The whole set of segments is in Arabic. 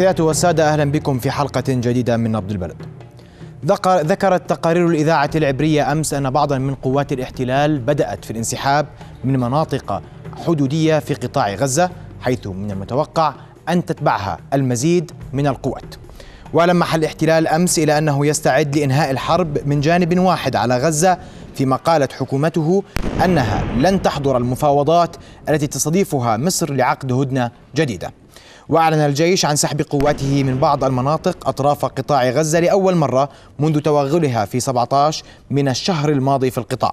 السيدات والسادة أهلا بكم في حلقة جديدة من نبض البلد ذكرت تقارير الإذاعة العبرية أمس أن بعضا من قوات الاحتلال بدأت في الانسحاب من مناطق حدودية في قطاع غزة حيث من المتوقع أن تتبعها المزيد من القوات ولمح الاحتلال أمس إلى أنه يستعد لإنهاء الحرب من جانب واحد على غزة فيما قالت حكومته أنها لن تحضر المفاوضات التي تستضيفها مصر لعقد هدنة جديدة وأعلن الجيش عن سحب قواته من بعض المناطق أطراف قطاع غزة لأول مرة منذ توغلها في 17 من الشهر الماضي في القطاع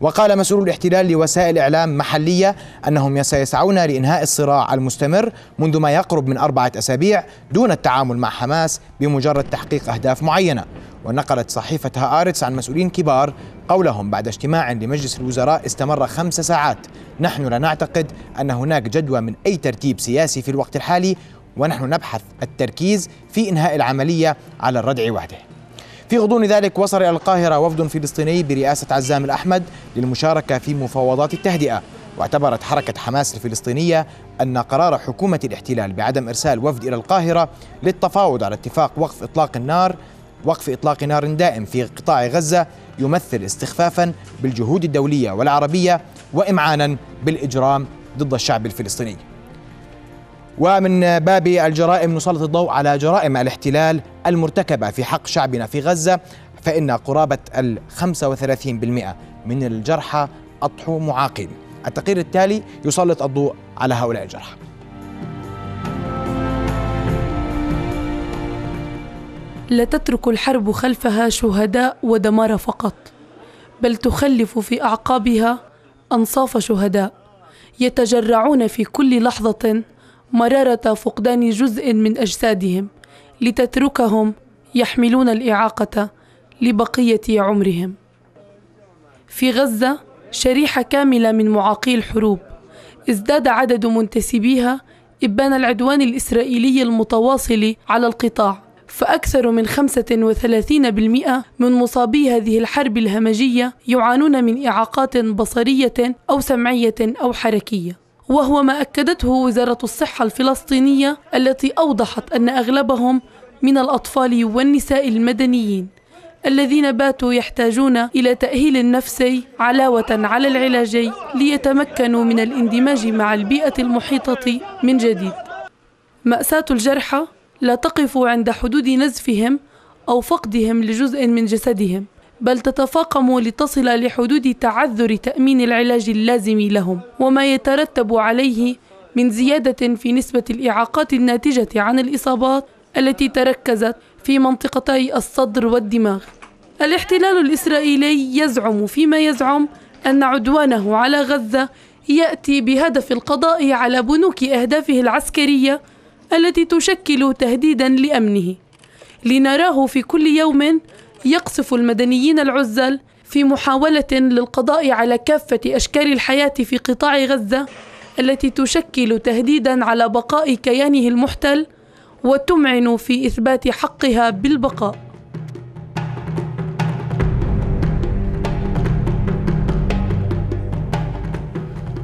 وقال مسؤول الاحتلال لوسائل إعلام محلية أنهم سيسعون لإنهاء الصراع المستمر منذ ما يقرب من أربعة أسابيع دون التعامل مع حماس بمجرد تحقيق أهداف معينة ونقلت صحيفة هآرتس عن مسؤولين كبار قولهم بعد اجتماع لمجلس الوزراء استمر خمس ساعات نحن لا نعتقد أن هناك جدوى من أي ترتيب سياسي في الوقت الحالي ونحن نبحث التركيز في إنهاء العملية على الردع وحده في غضون ذلك وصل إلى القاهرة وفد فلسطيني برئاسة عزام الأحمد للمشاركة في مفاوضات التهدئة واعتبرت حركة حماس الفلسطينية أن قرار حكومة الاحتلال بعدم إرسال وفد إلى القاهرة للتفاوض على اتفاق وقف إطلاق النار وقف إطلاق نار دائم في قطاع غزة يمثل استخفافا بالجهود الدولية والعربية وإمعانا بالإجرام ضد الشعب الفلسطيني ومن باب الجرائم نسلط الضوء على جرائم الاحتلال المرتكبة في حق شعبنا في غزة فإن قرابة ال 35% من الجرحى أضحوا معاقين التقرير التالي يسلط الضوء على هؤلاء الجرحى لا تترك الحرب خلفها شهداء ودمار فقط بل تخلف في اعقابها انصاف شهداء يتجرعون في كل لحظه مراره فقدان جزء من اجسادهم لتتركهم يحملون الاعاقه لبقيه عمرهم في غزه شريحه كامله من معاقي الحروب ازداد عدد منتسبيها ابان العدوان الاسرائيلي المتواصل على القطاع فأكثر من 35% من مصابي هذه الحرب الهمجية يعانون من إعاقات بصرية أو سمعية أو حركية وهو ما أكدته وزارة الصحة الفلسطينية التي أوضحت أن أغلبهم من الأطفال والنساء المدنيين الذين باتوا يحتاجون إلى تأهيل نفسي علاوة على العلاجي ليتمكنوا من الاندماج مع البيئة المحيطة من جديد مأساة الجرحى لا تقف عند حدود نزفهم أو فقدهم لجزء من جسدهم بل تتفاقم لتصل لحدود تعذر تأمين العلاج اللازم لهم وما يترتب عليه من زيادة في نسبة الإعاقات الناتجة عن الإصابات التي تركزت في منطقتي الصدر والدماغ الاحتلال الإسرائيلي يزعم فيما يزعم أن عدوانه على غزة يأتي بهدف القضاء على بنوك أهدافه العسكرية التي تشكل تهديدا لامنه لنراه في كل يوم يقصف المدنيين العزل في محاوله للقضاء على كافه اشكال الحياه في قطاع غزه التي تشكل تهديدا على بقاء كيانه المحتل وتمعن في اثبات حقها بالبقاء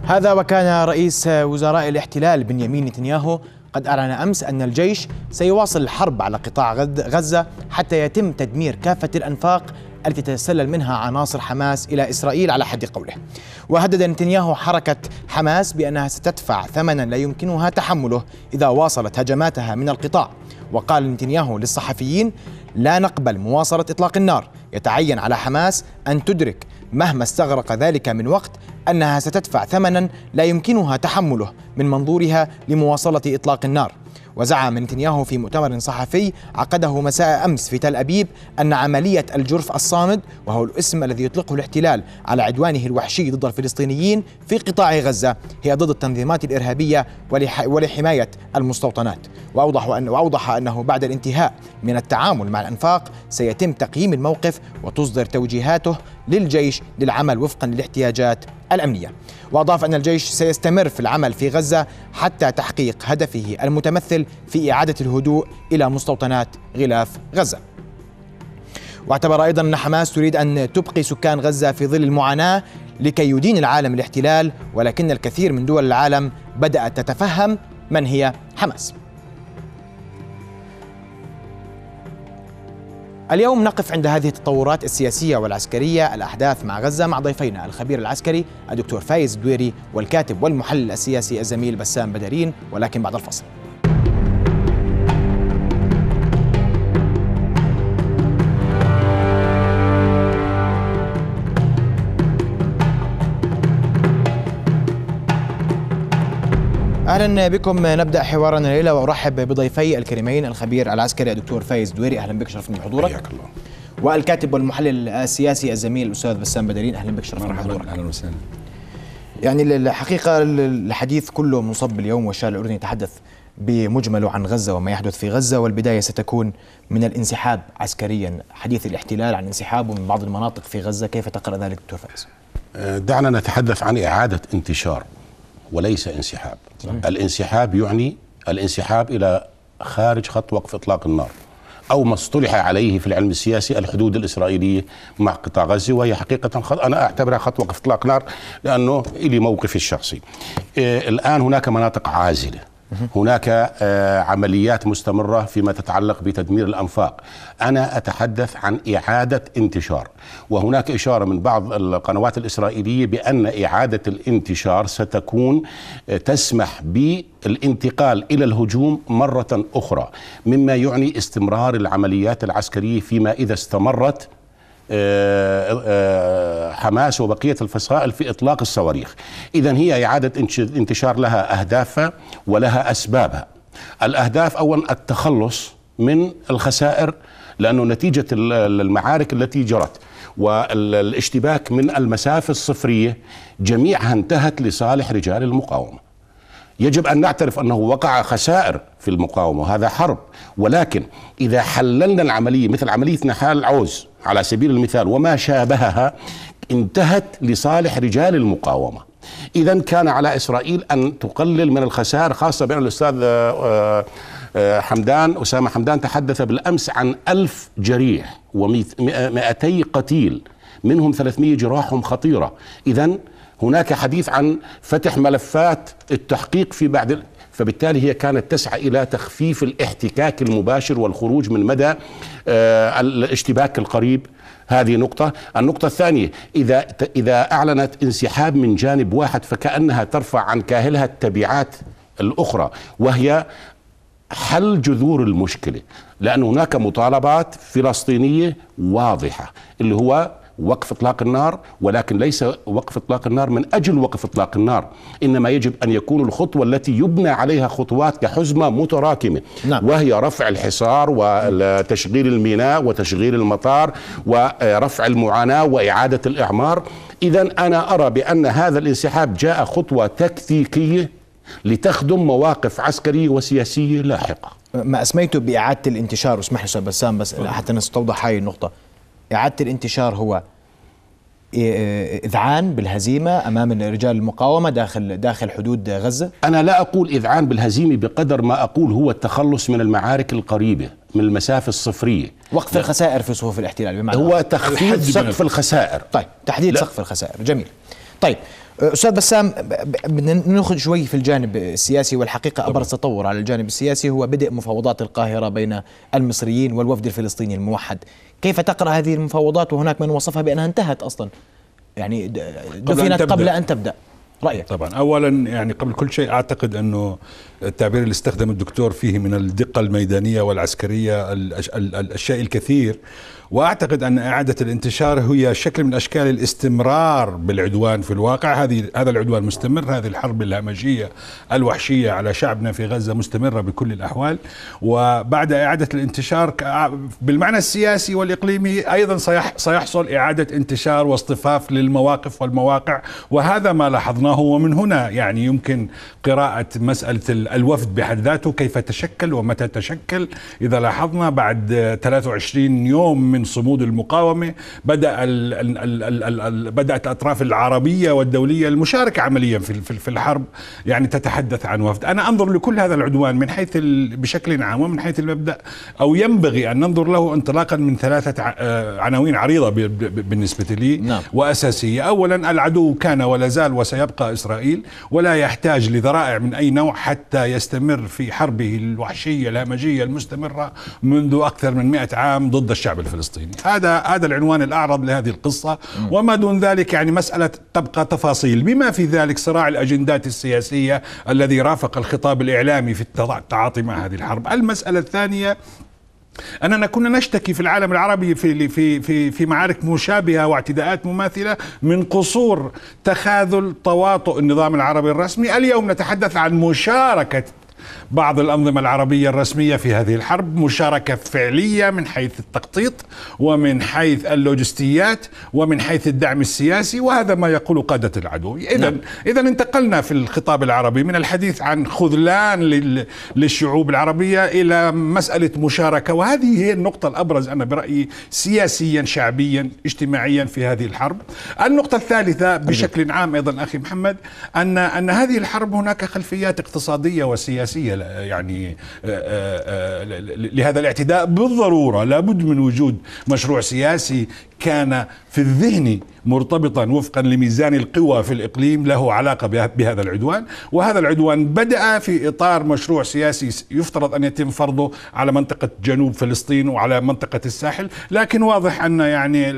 هذا وكان رئيس وزراء الاحتلال بنيامين نتنياهو قد أعلن أمس أن الجيش سيواصل الحرب على قطاع غزة حتى يتم تدمير كافة الأنفاق التي تتسلل منها عناصر حماس الى اسرائيل على حد قوله. وهدد نتنياهو حركه حماس بانها ستدفع ثمنا لا يمكنها تحمله اذا واصلت هجماتها من القطاع. وقال نتنياهو للصحفيين: لا نقبل مواصله اطلاق النار، يتعين على حماس ان تدرك مهما استغرق ذلك من وقت انها ستدفع ثمنا لا يمكنها تحمله من منظورها لمواصله اطلاق النار وزعم نتنياهو في مؤتمر صحفي عقده مساء امس في تل ابيب ان عمليه الجرف الصامد وهو الاسم الذي يطلقه الاحتلال على عدوانه الوحشي ضد الفلسطينيين في قطاع غزه هي ضد التنظيمات الارهابيه ولحمايه المستوطنات واوضح ان واوضح انه بعد الانتهاء من التعامل مع الانفاق سيتم تقييم الموقف وتصدر توجيهاته للجيش للعمل وفقا للاحتياجات الامنيه. واضاف ان الجيش سيستمر في العمل في غزه حتى تحقيق هدفه المتمثل في اعاده الهدوء الى مستوطنات غلاف غزه. واعتبر ايضا ان حماس تريد ان تبقي سكان غزه في ظل المعاناه لكي يدين العالم الاحتلال ولكن الكثير من دول العالم بدات تتفهم من هي حماس. اليوم نقف عند هذه التطورات السياسية والعسكرية الأحداث مع غزة مع ضيفينا الخبير العسكري الدكتور فايز دويري والكاتب والمحلل السياسي الزميل بسام بدرين ولكن بعد الفصل اهلا بكم نبدا حوارنا الليله وارحب بضيفي الكريمين الخبير العسكري الدكتور فايز دويري اهلا بك شرفنا بحضورك حياك الله والكاتب والمحلل السياسي الزميل الاستاذ بسام بدرين اهلا بك شرفنا بحضورك اهلا وسهلا يعني الحقيقه الحديث كله منصب اليوم والشارع الاردني يتحدث بمجمله عن غزه وما يحدث في غزه والبدايه ستكون من الانسحاب عسكريا حديث الاحتلال عن انسحابه من بعض المناطق في غزه كيف تقرا ذلك دكتور فايز آه، دعنا نتحدث عن اعاده انتشار وليس انسحاب صحيح. الانسحاب يعني الانسحاب إلى خارج خط وقف إطلاق النار أو ما اصطلح عليه في العلم السياسي الحدود الإسرائيلية مع قطاع غزة وهي حقيقة خط أنا أعتبرها خط وقف إطلاق نار لأنه إلي موقفي الشخصي إيه، الآن هناك مناطق عازلة هناك آه، عمليات مستمرة فيما تتعلق بتدمير الأنفاق أنا أتحدث عن إعادة انتشار وهناك إشارة من بعض القنوات الإسرائيلية بأن إعادة الانتشار ستكون آه، تسمح بالانتقال إلى الهجوم مرة أخرى مما يعني استمرار العمليات العسكرية فيما إذا استمرت آه، آه، حماس وبقية الفصائل في إطلاق الصواريخ إذا هي إعادة انتشار لها أهدافها ولها أسبابها الأهداف أولا التخلص من الخسائر لأنه نتيجة المعارك التي جرت والاشتباك من المسافة الصفرية جميعها انتهت لصالح رجال المقاومة يجب أن نعترف أنه وقع خسائر في المقاومة وهذا حرب ولكن إذا حللنا العملية مثل عملية نحال عوز على سبيل المثال وما شابهها انتهت لصالح رجال المقاومه اذا كان على اسرائيل ان تقلل من الخسائر خاصه بان الاستاذ آه، آه، حمدان اسامه حمدان تحدث بالامس عن ألف جريح و200 قتيل منهم 300 جراحهم خطيره اذا هناك حديث عن فتح ملفات التحقيق في بعض فبالتالي هي كانت تسعى إلى تخفيف الاحتكاك المباشر والخروج من مدى آه، الاشتباك القريب هذه نقطة النقطة الثانية إذا, إذا أعلنت انسحاب من جانب واحد فكأنها ترفع عن كاهلها التبعات الأخرى وهي حل جذور المشكله لان هناك مطالبات فلسطينيه واضحه اللي هو وقف اطلاق النار ولكن ليس وقف اطلاق النار من اجل وقف اطلاق النار انما يجب ان يكون الخطوه التي يبنى عليها خطوات كحزمه متراكمه نعم. وهي رفع الحصار وتشغيل الميناء وتشغيل المطار ورفع المعاناه واعاده الاعمار اذا انا ارى بان هذا الانسحاب جاء خطوه تكتيكيه لتخدم مواقف عسكريه وسياسيه لاحقه ما اسميته باعاده الانتشار اسمح لي استاذ بسام بس حتى نستوضح هاي النقطه إعادة الانتشار هو إيه، إيه، اذعان بالهزيمه امام رجال المقاومه داخل داخل حدود غزه؟ انا لا اقول اذعان بالهزيمه بقدر ما اقول هو التخلص من المعارك القريبه من المسافه الصفريه وقف لا. الخسائر في صفوف الاحتلال بمعنى هو تخفيض سقف الخسائر طيب تحديد لا. سقف الخسائر جميل طيب استاذ بسام بدنا ناخذ شوي في الجانب السياسي والحقيقه ابرز تطور على الجانب السياسي هو بدء مفاوضات القاهره بين المصريين والوفد الفلسطيني الموحد، كيف تقرا هذه المفاوضات وهناك من وصفها بانها انتهت اصلا؟ يعني دفنت قبل, قبل ان تبدا رايك طبعا اولا يعني قبل كل شيء اعتقد انه التعبير اللي استخدمه الدكتور فيه من الدقه الميدانيه والعسكريه الاشياء الكثير واعتقد ان اعاده الانتشار هي شكل من اشكال الاستمرار بالعدوان في الواقع هذه هذا العدوان مستمر هذه الحرب الهمجيه الوحشيه على شعبنا في غزه مستمره بكل الاحوال وبعد اعاده الانتشار بالمعنى السياسي والاقليمي ايضا سيحصل اعاده انتشار واصطفاف للمواقف والمواقع وهذا ما لاحظناه ومن هنا يعني يمكن قراءه مساله الوفد بحد ذاته كيف تشكل ومتى تشكل اذا لاحظنا بعد 23 يوم من صمود المقاومه بدا الـ الـ الـ الـ الـ بدات الاطراف العربيه والدوليه المشاركه عمليا في في الحرب يعني تتحدث عن وفد انا انظر لكل هذا العدوان من حيث بشكل عام ومن حيث المبدا او ينبغي ان ننظر له انطلاقا من ثلاثه آه، عناوين عريضه بالنسبه لي نعم. واساسيه اولا العدو كان ولا زال وسيبقى اسرائيل ولا يحتاج لذرائع من اي نوع حتى يستمر في حربه الوحشيه الهمجيه المستمره منذ اكثر من 100 عام ضد الشعب الفلسطيني الفلسطيني هذا هذا العنوان الأعرض لهذه القصة وما دون ذلك يعني مسألة تبقى تفاصيل بما في ذلك صراع الأجندات السياسية الذي رافق الخطاب الإعلامي في التعاطي مع هذه الحرب المسألة الثانية أننا كنا نشتكي في العالم العربي في في في في معارك مشابهة واعتداءات مماثلة من قصور تخاذل تواطؤ النظام العربي الرسمي، اليوم نتحدث عن مشاركة بعض الأنظمة العربية الرسمية في هذه الحرب مشاركة فعلية من حيث التخطيط ومن حيث اللوجستيات ومن حيث الدعم السياسي وهذا ما يقول قادة العدو إذا نعم. إذا انتقلنا في الخطاب العربي من الحديث عن خذلان للشعوب العربية إلى مسألة مشاركة وهذه هي النقطة الأبرز أنا برأيي سياسيا شعبيا اجتماعيا في هذه الحرب النقطة الثالثة بشكل عام أيضا أخي محمد أن أن هذه الحرب هناك خلفيات اقتصادية وسياسية يعني آه، آه، آه، لهذا الاعتداء بالضروره لابد من وجود مشروع سياسي كان في الذهن مرتبطا وفقا لميزان القوى في الإقليم له علاقة بهذا العدوان وهذا العدوان بدأ في إطار مشروع سياسي يفترض أن يتم فرضه على منطقة جنوب فلسطين وعلى منطقة الساحل لكن واضح أن يعني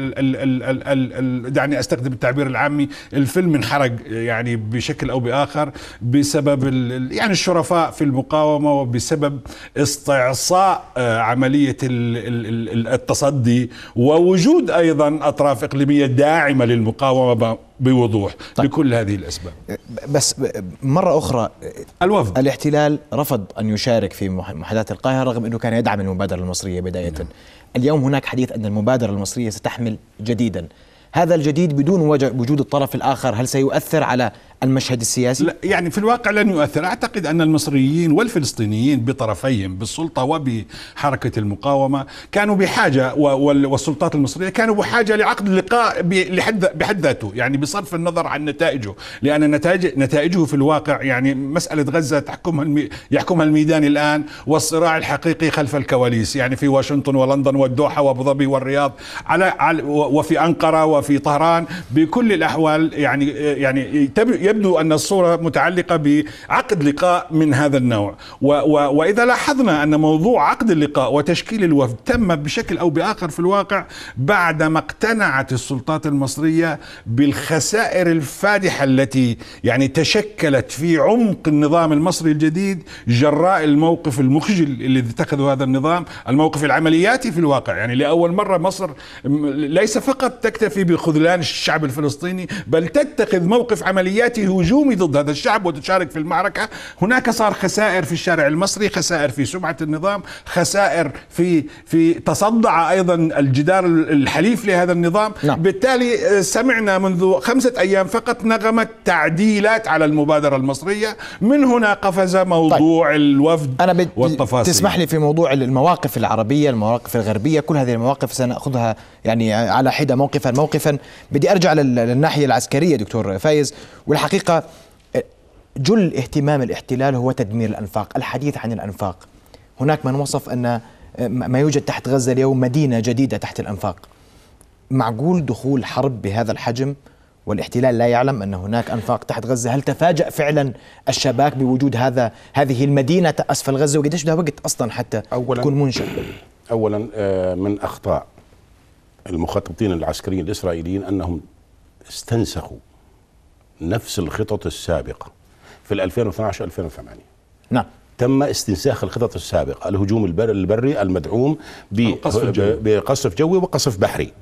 دعني أستخدم التعبير العامي الفيلم انحرق يعني بشكل أو بآخر بسبب يعني الشرفاء في المقاومة وبسبب استعصاء آه، عملية التصدي ووجود أيضا أطراف إقليمية داعمة قائمه للمقاومه بوضوح طيب. لكل هذه الاسباب أه، بس مره اخرى أه، الوفد الاحتلال رفض ان يشارك في محادثات القاهره رغم انه كان يدعم المبادره المصريه بدايه نعم. اليوم هناك حديث ان المبادره المصريه ستحمل جديدا هذا الجديد بدون وجود الطرف الاخر هل سيؤثر على المشهد السياسي؟ لا يعني في الواقع لن يؤثر أعتقد أن المصريين والفلسطينيين بطرفيهم بالسلطة وبحركة المقاومة كانوا بحاجة والسلطات المصرية كانوا بحاجة لعقد لقاء بحد ذاته يعني بصرف النظر عن نتائجه لأن نتائج نتائجه في الواقع يعني مسألة غزة تحكمها يحكمها الميدان الآن والصراع الحقيقي خلف الكواليس يعني في واشنطن ولندن والدوحة وابو ظبي والرياض على وفي أنقرة وفي طهران بكل الأحوال يعني يعني يبدو أن الصورة متعلقة بعقد لقاء من هذا النوع و و وإذا لاحظنا أن موضوع عقد اللقاء وتشكيل الوفد تم بشكل أو بآخر في الواقع بعدما اقتنعت السلطات المصرية بالخسائر الفادحة التي يعني تشكلت في عمق النظام المصري الجديد جراء الموقف المخجل الذي اتخذه هذا النظام الموقف العملياتي في الواقع يعني لأول مرة مصر ليس فقط تكتفي بخذلان الشعب الفلسطيني بل تتخذ موقف عملياتي الهجومي ضد هذا الشعب وتشارك في المعركة هناك صار خسائر في الشارع المصري خسائر في سمعة النظام خسائر في في تصدع أيضا الجدار الحليف لهذا النظام نعم. بالتالي آه، سمعنا منذ خمسة أيام فقط نغمة تعديلات على المبادرة المصرية من هنا قفز موضوع طيب. الوفد أنا بت... والتفاصيل تسمح لي في موضوع المواقف العربية المواقف الغربية كل هذه المواقف سنأخذها يعني على حده موقفا موقفا بدي ارجع للناحيه العسكريه دكتور فايز والحقيقه جل اهتمام الاحتلال هو تدمير الانفاق الحديث عن الانفاق هناك من وصف ان ما يوجد تحت غزه اليوم مدينه جديده تحت الانفاق معقول دخول حرب بهذا الحجم والاحتلال لا يعلم ان هناك انفاق تحت غزه، هل تفاجأ فعلا الشباك بوجود هذا هذه المدينه اسفل غزه وقديش بدها وقت اصلا حتى أولا تكون منشأ؟ اولا آه، من اخطاء المخططين العسكريين الإسرائيليين أنهم استنسخوا نفس الخطط السابقة في 2012 2008 نعم تم استنساخ الخطط السابقة الهجوم البري المدعوم بقصف جوي وقصف بحري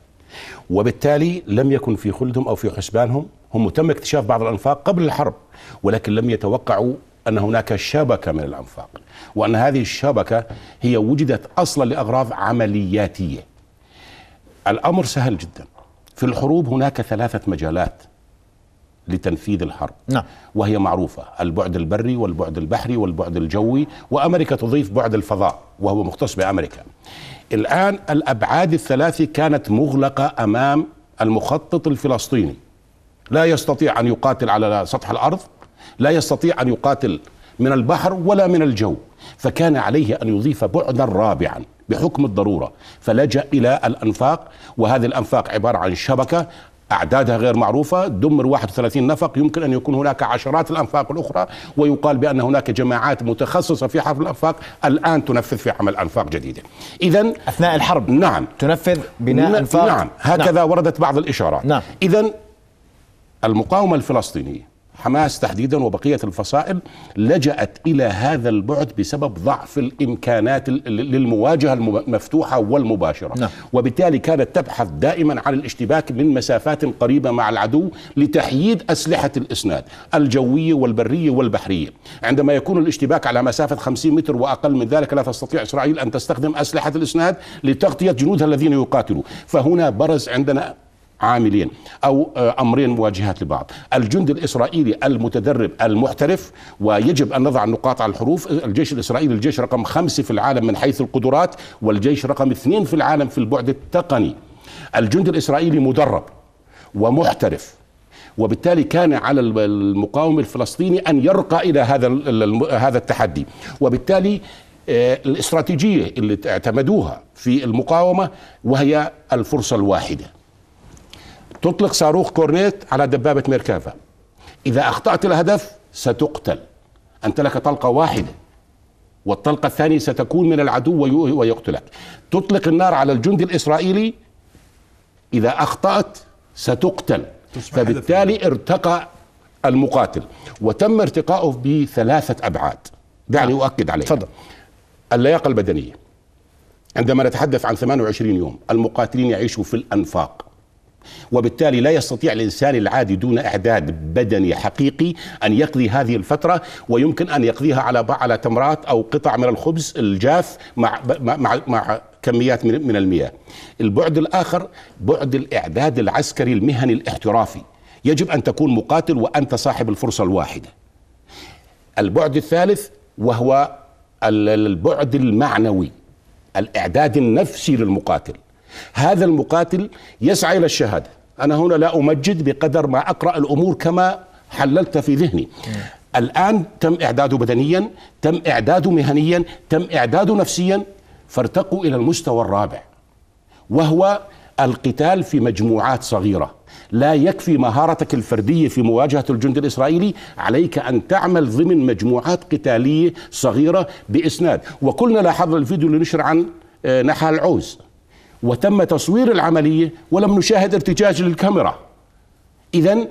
وبالتالي لم يكن في خلدهم أو في حسبانهم هم تم اكتشاف بعض الأنفاق قبل الحرب ولكن لم يتوقعوا أن هناك شبكة من الأنفاق وأن هذه الشبكة هي وجدت أصلا لأغراض عملياتية الأمر سهل جدا في الحروب هناك ثلاثة مجالات لتنفيذ الحرب نعم. وهي معروفة البعد البري والبعد البحري والبعد الجوي وأمريكا تضيف بعد الفضاء وهو مختص بأمريكا الآن الأبعاد الثلاثة كانت مغلقة أمام المخطط الفلسطيني لا يستطيع أن يقاتل على سطح الأرض لا يستطيع أن يقاتل من البحر ولا من الجو فكان عليه أن يضيف بعدا رابعا بحكم الضرورة فلجأ إلى الأنفاق وهذه الأنفاق عبارة عن شبكة أعدادها غير معروفة دمر 31 نفق يمكن أن يكون هناك عشرات الأنفاق الأخرى ويقال بأن هناك جماعات متخصصة في حفل الأنفاق الآن تنفذ في عمل أنفاق جديدة إذا أثناء الحرب نعم تنفذ بناء نعم أنفاق نعم هكذا نعم وردت بعض الإشارات نعم إذا المقاومة الفلسطينية حماس تحديدا وبقية الفصائل لجأت إلى هذا البعد بسبب ضعف الإمكانات للمواجهة المفتوحة والمباشرة نعم. وبالتالي كانت تبحث دائما عن الاشتباك من مسافات قريبة مع العدو لتحييد أسلحة الإسناد الجوية والبرية والبحرية عندما يكون الاشتباك على مسافة 50 متر وأقل من ذلك لا تستطيع إسرائيل أن تستخدم أسلحة الإسناد لتغطية جنودها الذين يقاتلوا فهنا برز عندنا عاملين او آه، امرين مواجهات لبعض الجندي الاسرائيلي المتدرب المحترف ويجب ان نضع النقاط على الحروف الجيش الاسرائيلي الجيش رقم خمسة في العالم من حيث القدرات والجيش رقم اثنين في العالم في البعد التقني الجندي الاسرائيلي مدرب ومحترف وبالتالي كان على المقاوم الفلسطيني ان يرقى الى هذا هذا التحدي وبالتالي آه، الاستراتيجيه اللي اعتمدوها في المقاومه وهي الفرصه الواحده تطلق صاروخ كورنيت على دبابة ميركافا إذا أخطأت الهدف ستقتل أنت لك طلقة واحدة والطلقة الثانية ستكون من العدو ويقتلك تطلق النار على الجندي الإسرائيلي إذا أخطأت ستقتل فبالتالي ارتقى المقاتل وتم ارتقاؤه بثلاثة أبعاد دعني نعم. أؤكد عليها تفضل اللياقة البدنية عندما نتحدث عن 28 يوم المقاتلين يعيشوا في الأنفاق وبالتالي لا يستطيع الإنسان العادي دون إعداد بدني حقيقي أن يقضي هذه الفترة ويمكن أن يقضيها على على تمرات أو قطع من الخبز الجاف مع مع مع كميات من من المياه. البعد الآخر بعد الإعداد العسكري المهني الاحترافي. يجب أن تكون مقاتل وأنت صاحب الفرصة الواحدة. البعد الثالث وهو البعد المعنوي الإعداد النفسي للمقاتل هذا المقاتل يسعى إلى الشهادة أنا هنا لا أمجد بقدر ما أقرأ الأمور كما حللت في ذهني الآن تم إعداده بدنيا تم إعداده مهنيا تم إعداده نفسيا فارتقوا إلى المستوى الرابع وهو القتال في مجموعات صغيرة لا يكفي مهارتك الفردية في مواجهة الجند الإسرائيلي عليك أن تعمل ضمن مجموعات قتالية صغيرة بإسناد وكلنا لاحظنا الفيديو اللي نشر عن آه، نحل العوز وتم تصوير العملية ولم نشاهد ارتجاج للكاميرا إذا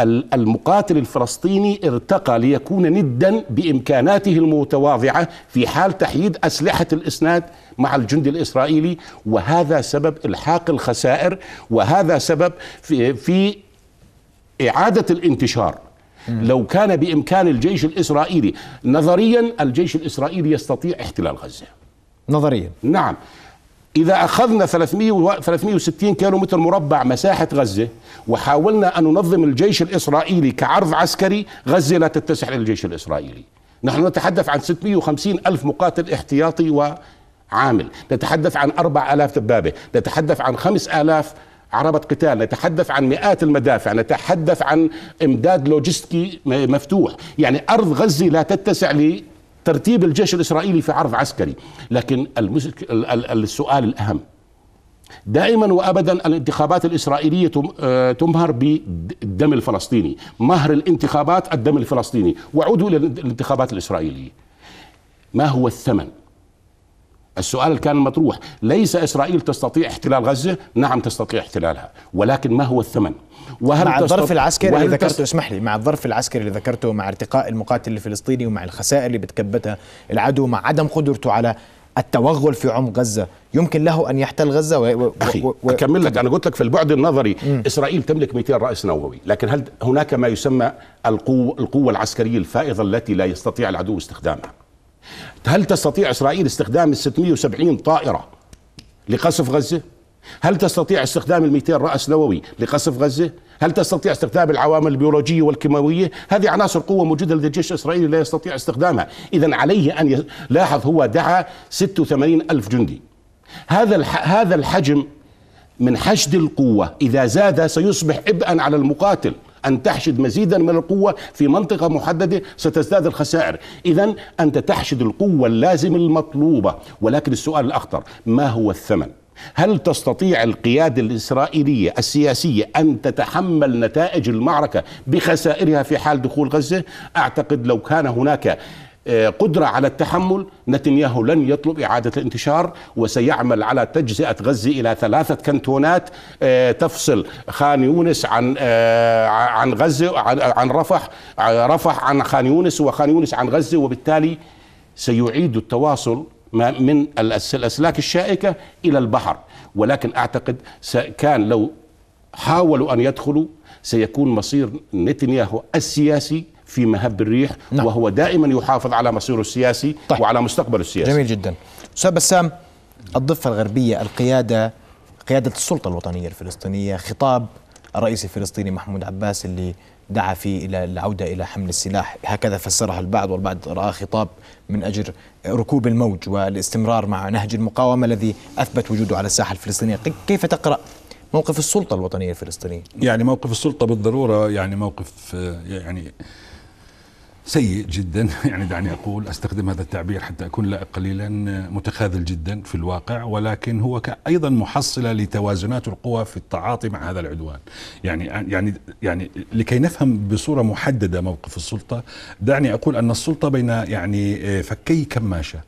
المقاتل الفلسطيني ارتقى ليكون ندا بامكاناته المتواضعه في حال تحييد اسلحه الاسناد مع الجندي الاسرائيلي وهذا سبب الحاق الخسائر وهذا سبب في, في اعاده الانتشار لو كان بامكان الجيش الاسرائيلي نظريا الجيش الاسرائيلي يستطيع احتلال غزه نظريا نعم إذا أخذنا 300 360 كيلو متر مربع مساحة غزة وحاولنا أن ننظم الجيش الإسرائيلي كعرض عسكري غزة لا تتسع للجيش الإسرائيلي نحن نتحدث عن 650 ألف مقاتل احتياطي وعامل نتحدث عن 4000 دبابة نتحدث عن 5000 عربة قتال نتحدث عن مئات المدافع نتحدث عن إمداد لوجستي مفتوح يعني أرض غزة لا تتسع لي ترتيب الجيش الإسرائيلي في عرض عسكري لكن السؤال الأهم دائما وابدا الانتخابات الاسرائيليه آه، تمهر بالدم الفلسطيني، مهر الانتخابات الدم الفلسطيني، وعودوا الى الانتخابات الاسرائيليه. ما هو الثمن؟ السؤال كان مطروح ليس إسرائيل تستطيع احتلال غزة نعم تستطيع احتلالها ولكن ما هو الثمن وهل مع الظرف العسكري اللي ذكرته تست... اسمح لي مع الظرف العسكري اللي ذكرته مع ارتقاء المقاتل الفلسطيني ومع الخسائر اللي بتكبتها العدو مع عدم قدرته على التوغل في عمق غزة يمكن له أن يحتل غزة و... و... أخي و... و... أكمل لك أنا قلت لك في البعد النظري م. إسرائيل تملك 200 رأس نووي لكن هل هناك ما يسمى القوة, القوة العسكرية الفائضة التي لا يستطيع العدو استخدامها هل تستطيع إسرائيل استخدام ال 670 طائرة لقصف غزة؟ هل تستطيع استخدام ال 200 رأس نووي لقصف غزة؟ هل تستطيع استخدام العوامل البيولوجية والكيماوية؟ هذه عناصر قوة موجودة لدى الجيش الإسرائيلي لا يستطيع استخدامها إذا عليه أن يلاحظ لاحظ هو دعا 86 ألف جندي هذا هذا الحجم من حشد القوة إذا زاد سيصبح عبئا على المقاتل أن تحشد مزيدا من القوة في منطقة محددة ستزداد الخسائر إذا أنت تحشد القوة اللازمة المطلوبة ولكن السؤال الأخطر ما هو الثمن؟ هل تستطيع القيادة الإسرائيلية السياسية أن تتحمل نتائج المعركة بخسائرها في حال دخول غزة؟ أعتقد لو كان هناك آه، قدرة على التحمل نتنياهو لن يطلب إعادة الانتشار وسيعمل على تجزئة غزة إلى ثلاثة كنتونات آه، تفصل خان يونس عن آه، عن غزة عن رفح رفح عن خان يونس وخان يونس عن غزة وبالتالي سيعيد التواصل من الأسلاك الشائكة إلى البحر ولكن أعتقد كان لو حاولوا أن يدخلوا سيكون مصير نتنياهو السياسي في مهب الريح نعم. وهو دائما يحافظ على مصيره السياسي طيب. وعلى مستقبله السياسي جميل جدا أستاذ بسام الضفة الغربية القيادة قيادة السلطة الوطنية الفلسطينية خطاب الرئيس الفلسطيني محمود عباس اللي دعا فيه إلى العودة إلى حمل السلاح هكذا فسرها البعض والبعض رأى خطاب من أجل ركوب الموج والاستمرار مع نهج المقاومة الذي أثبت وجوده على الساحة الفلسطينية كيف تقرأ موقف السلطة الوطنية الفلسطينية؟ يعني موقف السلطة بالضرورة يعني موقف آه، يعني سيء جدا يعني دعني اقول استخدم هذا التعبير حتى اكون لا قليلا متخاذل جدا في الواقع ولكن هو ايضا محصله لتوازنات القوى في التعاطي مع هذا العدوان يعني يعني يعني لكي نفهم بصوره محدده موقف السلطه دعني اقول ان السلطه بين يعني آه، فكي كماشه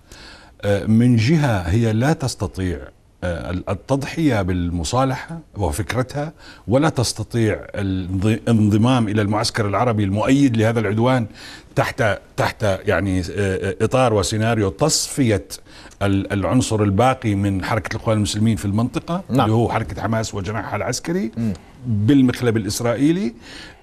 آه، من جهه هي لا تستطيع آه، التضحيه بالمصالحه وفكرتها ولا تستطيع الانضمام الى المعسكر العربي المؤيد لهذا العدوان تحت تحت يعني آه، آه، اطار وسيناريو تصفيه العنصر الباقي من حركه الاخوان المسلمين في المنطقه نعم. اللي هو حركه حماس وجناحها العسكري م. بالمخلب الاسرائيلي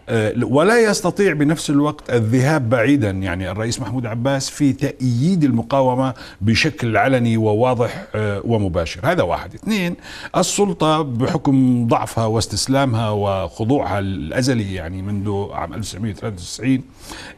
آه، ولا يستطيع بنفس الوقت الذهاب بعيدا يعني الرئيس محمود عباس في تأييد المقاومة بشكل علني وواضح آه، ومباشر هذا واحد اثنين السلطة بحكم ضعفها واستسلامها وخضوعها الأزلي يعني منذ عام 1993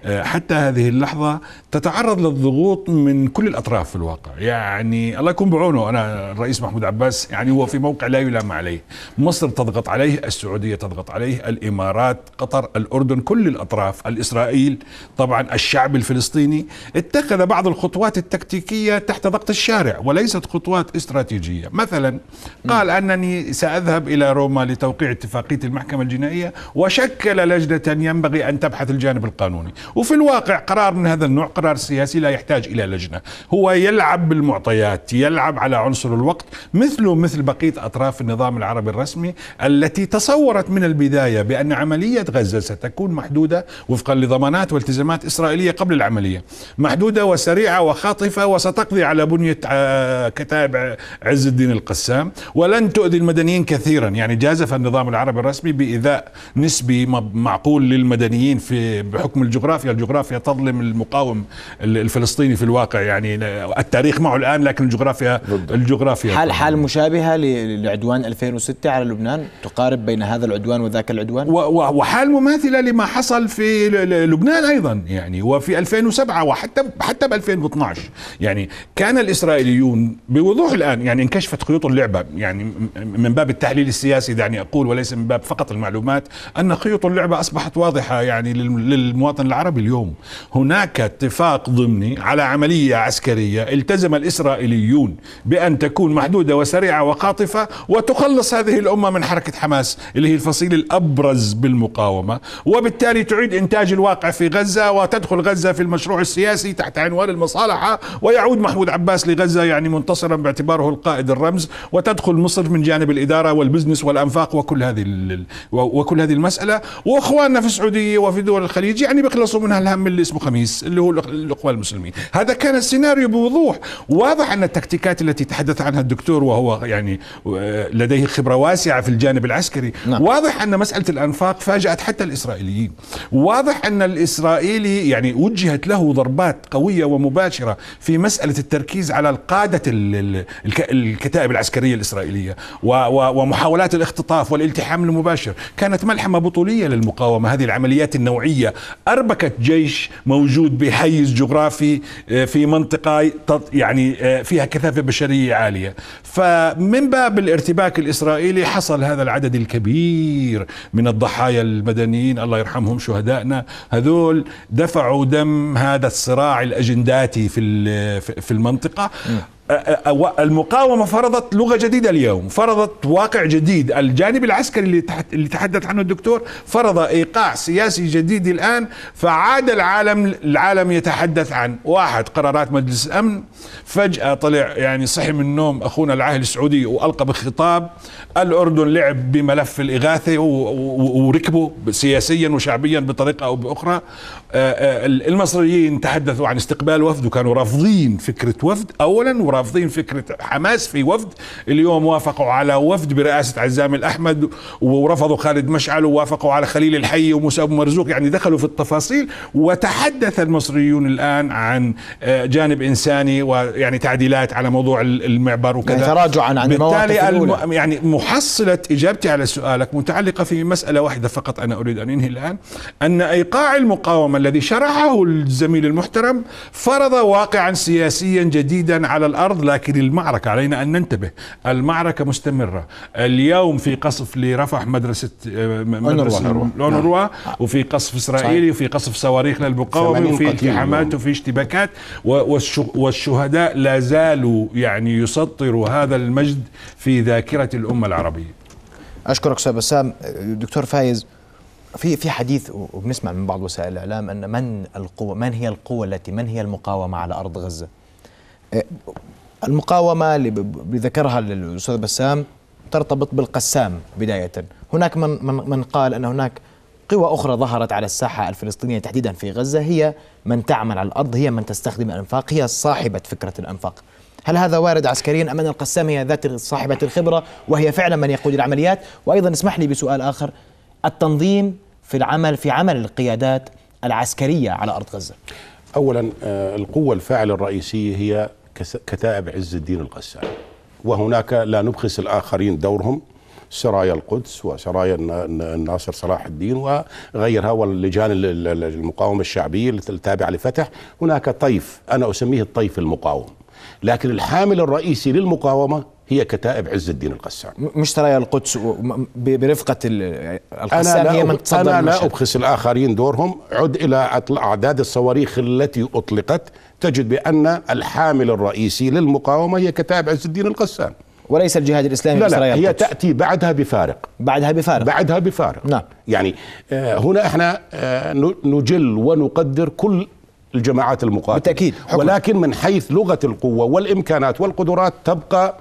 آه، حتى هذه اللحظة تتعرض للضغوط من كل الأطراف في الواقع يعني الله يكون بعونه أنا الرئيس محمود عباس يعني هو في موقع لا يلام عليه مصر تضغط عليه السعودية تضغط عليه الإمارات قطر قطر الأردن كل الأطراف الإسرائيل طبعا الشعب الفلسطيني اتخذ بعض الخطوات التكتيكية تحت ضغط الشارع وليست خطوات استراتيجية مثلا قال أنني سأذهب إلى روما لتوقيع اتفاقية المحكمة الجنائية وشكل لجنة ينبغي أن تبحث الجانب القانوني وفي الواقع قرار من هذا النوع قرار سياسي لا يحتاج إلى لجنة هو يلعب بالمعطيات يلعب على عنصر الوقت مثله مثل بقية أطراف النظام العربي الرسمي التي تصورت من البداية بأن عملية غزة غزة ستكون محدودة وفقا لضمانات والتزامات إسرائيلية قبل العملية محدودة وسريعة وخاطفة وستقضي على بنية آه، كتائب عز الدين القسام ولن تؤذي المدنيين كثيرا يعني جازف النظام العربي الرسمي بإيذاء نسبي معقول للمدنيين في بحكم الجغرافيا الجغرافيا تظلم المقاوم الفلسطيني في الواقع يعني آه، التاريخ معه الآن لكن الجغرافيا الجغرافيا حال حال مشابهة لعدوان 2006 على لبنان تقارب بين هذا العدوان وذاك العدوان وحال مماثله لما حصل في لبنان ايضا يعني وفي 2007 وحتى حتى ب 2012 يعني كان الاسرائيليون بوضوح الان يعني انكشفت خيوط اللعبه يعني من باب التحليل السياسي دعني اقول وليس من باب فقط المعلومات ان خيوط اللعبه اصبحت واضحه يعني للمواطن العربي اليوم هناك اتفاق ضمني على عمليه عسكريه التزم الاسرائيليون بان تكون محدوده وسريعه وقاطفه وتخلص هذه الامه من حركه حماس اللي هي الفصيل الابرز بالمقاومه المقاومة وبالتالي تعيد إنتاج الواقع في غزة وتدخل غزة في المشروع السياسي تحت عنوان المصالحة ويعود محمود عباس لغزة يعني منتصرا باعتباره القائد الرمز وتدخل مصر من جانب الإدارة والبزنس والأنفاق وكل هذه وكل هذه المسألة وإخواننا في السعودية وفي دول الخليج يعني بيخلصوا منها الهم اللي اسمه خميس اللي هو الإخوان المسلمين هذا كان السيناريو بوضوح واضح أن التكتيكات التي تحدث عنها الدكتور وهو يعني آه، لديه خبرة واسعة في الجانب العسكري نعم. واضح أن مسألة الأنفاق فاجأت حتى حتى الإسرائيليين واضح أن الإسرائيلي يعني وجهت له ضربات قوية ومباشرة في مسألة التركيز على القادة الكتائب العسكرية الإسرائيلية ومحاولات الاختطاف والالتحام المباشر كانت ملحمة بطولية للمقاومة هذه العمليات النوعية أربكت جيش موجود بحيز جغرافي آه، في منطقة يعني آه، فيها كثافة بشرية عالية فمن باب الارتباك الإسرائيلي حصل هذا العدد الكبير من الضحايا المدنيين المدنيين الله يرحمهم شهدائنا هذول دفعوا دم هذا الصراع الاجنداتي في في المنطقه المقاومة فرضت لغة جديدة اليوم فرضت واقع جديد الجانب العسكري اللي, تحدث عنه الدكتور فرض إيقاع سياسي جديد الآن فعاد العالم العالم يتحدث عن واحد قرارات مجلس الأمن فجأة طلع يعني صحي من النوم أخونا العاهل السعودي وألقى بخطاب الأردن لعب بملف الإغاثة وركبه سياسيا وشعبيا بطريقة أو بأخرى آه، آه، المصريين تحدثوا عن استقبال وفد وكانوا رافضين فكرة وفد أولا ورافضين فكرة حماس في وفد اليوم وافقوا على وفد برئاسة عزام الأحمد ورفضوا خالد مشعل ووافقوا على خليل الحي وموسى أبو مرزوق يعني دخلوا في التفاصيل وتحدث المصريون الآن عن آه، جانب إنساني ويعني تعديلات على موضوع المعبر وكذا يعني تراجعا عن بالتالي الم... يعني محصلة إجابتي على سؤالك متعلقة في مسألة واحدة فقط أنا أريد أن أنهي الآن أن إيقاع المقاومة الذي شرحه الزميل المحترم فرض واقعا سياسيا جديدا على الارض لكن المعركه علينا ان ننتبه المعركه مستمره اليوم في قصف لرفح مدرسه آه، مدرسه الاونروا نعم. وفي قصف اسرائيلي وفي قصف صواريخ للمقاومه وفي التحامات وفي اشتباكات والشهداء لا زالوا يعني يسطروا هذا المجد في ذاكره الامه العربيه اشكرك استاذ بسام دكتور فايز في في حديث وبنسمع من بعض وسائل الاعلام ان من القوة من هي القوة التي من هي المقاومة على ارض غزة؟ إيه، المقاومة اللي ذكرها الاستاذ بسام ترتبط بالقسام بداية، هناك من من من قال ان هناك قوى أخرى ظهرت على الساحة الفلسطينية تحديدا في غزة هي من تعمل على الأرض هي من تستخدم الأنفاق هي صاحبة فكرة الأنفاق هل هذا وارد عسكريا أم أن القسام هي ذات صاحبة الخبرة وهي فعلا من يقود العمليات وأيضا اسمح لي بسؤال آخر التنظيم في العمل في عمل القيادات العسكرية على أرض غزة أولا آه، القوة الفاعلة الرئيسية هي كتائب عز الدين القسام وهناك لا نبخس الآخرين دورهم سرايا القدس وسرايا الناصر صلاح الدين وغيرها واللجان المقاومة الشعبية التابعة لفتح هناك طيف أنا أسميه الطيف المقاوم لكن الحامل الرئيسي للمقاومة هي كتائب عز الدين القسام مش سرايا القدس برفقة القسام هي من تصدر أنا لا أبخس الآخرين دورهم عد إلى أعداد الصواريخ التي أطلقت تجد بأن الحامل الرئيسي للمقاومة هي كتائب عز الدين القسام وليس الجهاد الاسلامي لا لا هي القدس. تاتي بعدها بفارق بعدها بفارق بعدها بفارق نعم يعني آه، هنا احنا آه، نجل ونقدر كل الجماعات المقاتله بالتاكيد حكم. ولكن من حيث لغه القوه والامكانات والقدرات تبقى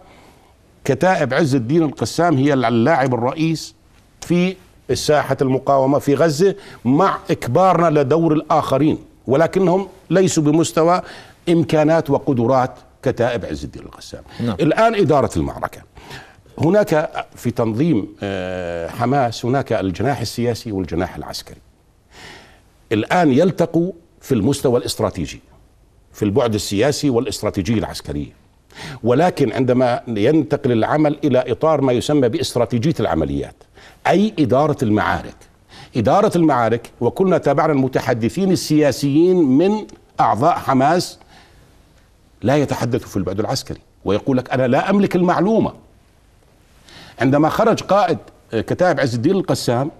كتائب عز الدين القسام هي اللاعب الرئيس في ساحة المقاومة في غزة مع إكبارنا لدور الآخرين ولكنهم ليسوا بمستوى إمكانات وقدرات كتائب عز الدين القسام نعم. الآن إدارة المعركة هناك في تنظيم آه، حماس هناك الجناح السياسي والجناح العسكري الآن يلتقوا في المستوى الاستراتيجي في البعد السياسي والاستراتيجية العسكرية ولكن عندما ينتقل العمل الى اطار ما يسمى باستراتيجيه العمليات اي اداره المعارك اداره المعارك وكنا تابعنا المتحدثين السياسيين من اعضاء حماس لا يتحدث في البعد العسكري ويقول لك انا لا املك المعلومه عندما خرج قائد آه، كتائب عز الدين القسام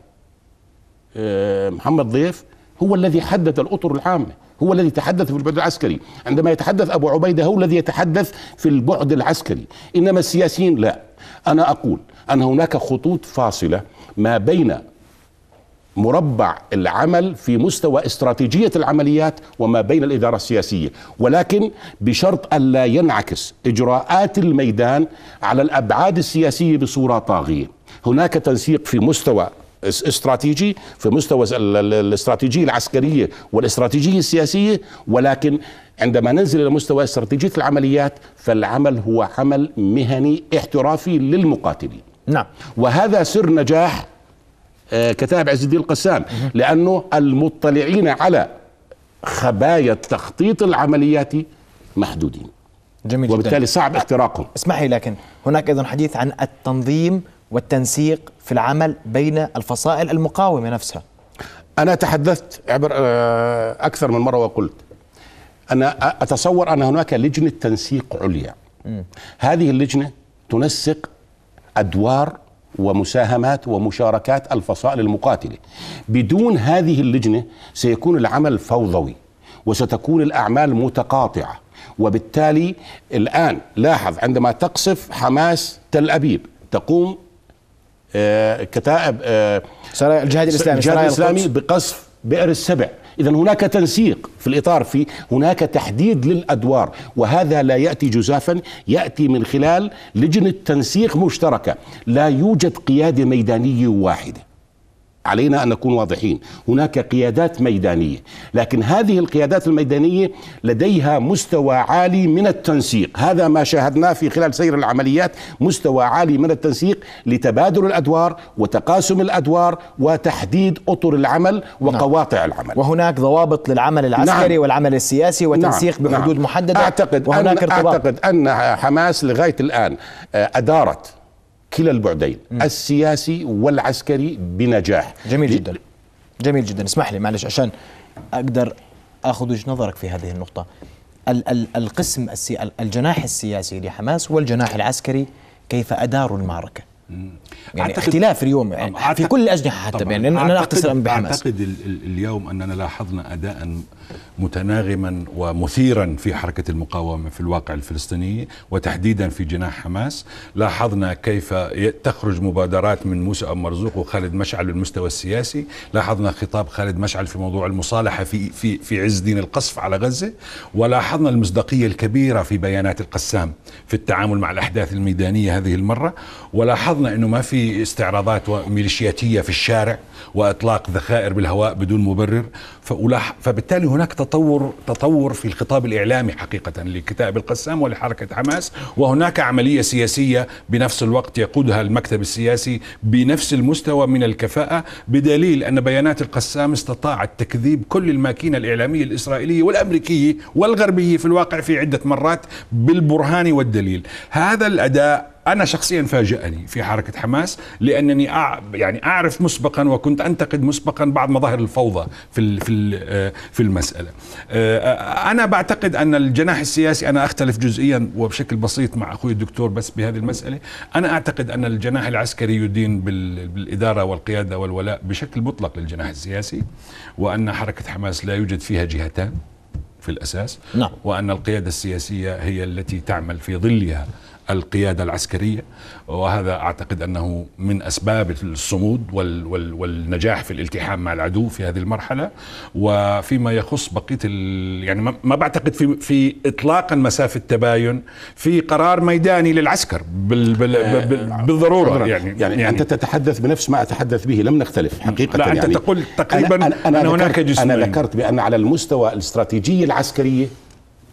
آه، محمد ضيف هو الذي حدد الاطر العامه هو الذي يتحدث في البعد العسكري عندما يتحدث أبو عبيدة هو الذي يتحدث في البعد العسكري إنما السياسيين لا أنا أقول أن هناك خطوط فاصلة ما بين مربع العمل في مستوى استراتيجية العمليات وما بين الإدارة السياسية ولكن بشرط ألا ينعكس إجراءات الميدان على الأبعاد السياسية بصورة طاغية هناك تنسيق في مستوى استراتيجي في مستوى الاستراتيجيه العسكريه والاستراتيجيه السياسيه ولكن عندما ننزل الى مستوى استراتيجيه العمليات فالعمل هو عمل مهني احترافي للمقاتلين. نعم. وهذا سر نجاح آه، كتاب عز الدين القسام لانه المطلعين على خبايا التخطيط العملياتي محدودين. جميل وبالتالي جداً. صعب اختراقهم. اسمح لي لكن هناك ايضا حديث عن التنظيم والتنسيق في العمل بين الفصائل المقاومة نفسها أنا تحدثت عبر آه، أكثر من مرة وقلت أنا أتصور أن هناك لجنة تنسيق عليا م. هذه اللجنة تنسق أدوار ومساهمات ومشاركات الفصائل المقاتلة بدون هذه اللجنة سيكون العمل فوضوي وستكون الأعمال متقاطعة وبالتالي الآن لاحظ عندما تقصف حماس تل أبيب تقوم آه، كتائب آه، سرايا الجهاد الاسلامي الجهاد الاسلامي بقصف بئر السبع إذا هناك تنسيق في الإطار في هناك تحديد للأدوار وهذا لا يأتي جزافا يأتي من خلال لجنة تنسيق مشتركة لا يوجد قيادة ميدانية واحدة علينا ان نكون واضحين، هناك قيادات ميدانيه، لكن هذه القيادات الميدانيه لديها مستوى عالي من التنسيق، هذا ما شاهدناه في خلال سير العمليات، مستوى عالي من التنسيق لتبادل الادوار وتقاسم الادوار وتحديد اطر العمل وقواطع نعم. العمل. وهناك ضوابط للعمل نعم. العسكري نعم. والعمل السياسي وتنسيق نعم. بحدود نعم. محدده أعتقد وهناك أن ارتباط. اعتقد ان حماس لغايه الان آه، ادارت كلا البعدين م. السياسي والعسكري بنجاح جميل جدا جميل جدا اسمح لي معلش عشان اقدر اخذ وجهه نظرك في هذه النقطه ال- ال- القسم السي- الجناح السياسي لحماس والجناح العسكري كيف اداروا المعركه يعني أعتقد اختلاف اليوم يعني أعتقد في كل الاجنحه حتى يعني انا اختصر بحماس اعتقد اليوم اننا لاحظنا اداء متناغما ومثيرا في حركة المقاومة في الواقع الفلسطيني وتحديدا في جناح حماس لاحظنا كيف تخرج مبادرات من موسى مرزوق وخالد مشعل بالمستوى السياسي لاحظنا خطاب خالد مشعل في موضوع المصالحة في, في, في عز دين القصف على غزة ولاحظنا المصداقية الكبيرة في بيانات القسام في التعامل مع الأحداث الميدانية هذه المرة ولاحظنا أنه ما في استعراضات ميليشياتية في الشارع وإطلاق ذخائر بالهواء بدون مبرر فبالتالي هناك تطور تطور في الخطاب الاعلامي حقيقه لكتاب القسام ولحركه حماس وهناك عمليه سياسيه بنفس الوقت يقودها المكتب السياسي بنفس المستوى من الكفاءه بدليل ان بيانات القسام استطاعت تكذيب كل الماكينه الاعلاميه الاسرائيليه والامريكيه والغربيه في الواقع في عده مرات بالبرهان والدليل هذا الاداء أنا شخصيا فاجأني في حركة حماس لأنني أع... يعني أعرف مسبقا وكنت أنتقد مسبقا بعض مظاهر الفوضى في في آه، في المسألة آه، أنا بعتقد أن الجناح السياسي أنا أختلف جزئيا وبشكل بسيط مع أخوي الدكتور بس بهذه المسألة أنا أعتقد أن الجناح العسكري يدين بالإدارة والقيادة والولاء بشكل مطلق للجناح السياسي وأن حركة حماس لا يوجد فيها جهتان في الأساس نعم. وأن القيادة السياسية هي التي تعمل في ظلها القيادة العسكرية وهذا أعتقد أنه من أسباب الصمود وال وال والنجاح في الالتحام مع العدو في هذه المرحلة وفيما يخص بقية يعني ما بعتقد في, في إطلاقا مسافة تباين في قرار ميداني للعسكر بال بال آه، بال بالضرورة يعني, يعني, يعني أنت يعني. تتحدث بنفس ما أتحدث به لم نختلف حقيقة لا أنت يعني. تقول تقريبا أنا, أنا, أنا هناك جسمين أنا ذكرت بأن على المستوى الاستراتيجي العسكرية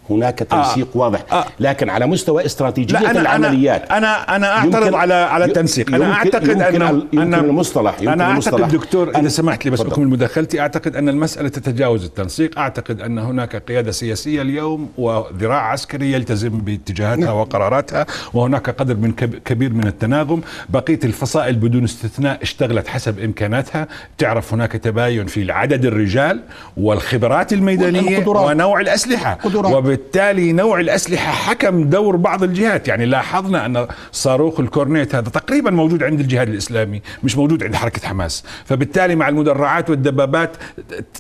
هناك آه. تنسيق آه. واضح آه. لكن على مستوى استراتيجيه لا أنا العمليات انا انا اعترض على على التنسيق انا اعتقد يمكن ان يمكن أنا المصطلح يمكن انا اعتقد المصطلح دكتور اذا سمحت لي بس بكمل مداخلتي اعتقد ان المساله تتجاوز التنسيق اعتقد ان هناك قياده سياسيه اليوم وذراع عسكري يلتزم باتجاهاتها نعم. وقراراتها وهناك قدر من كبير من التناغم بقيه الفصائل بدون استثناء اشتغلت حسب امكاناتها تعرف هناك تباين في عدد الرجال والخبرات الميدانيه ونوع الاسلحه قدرات. وبالتالي نوع الأسلحة حكم دور بعض الجهات يعني لاحظنا أن صاروخ الكورنيت هذا تقريبا موجود عند الجهاد الإسلامي مش موجود عند حركة حماس فبالتالي مع المدرعات والدبابات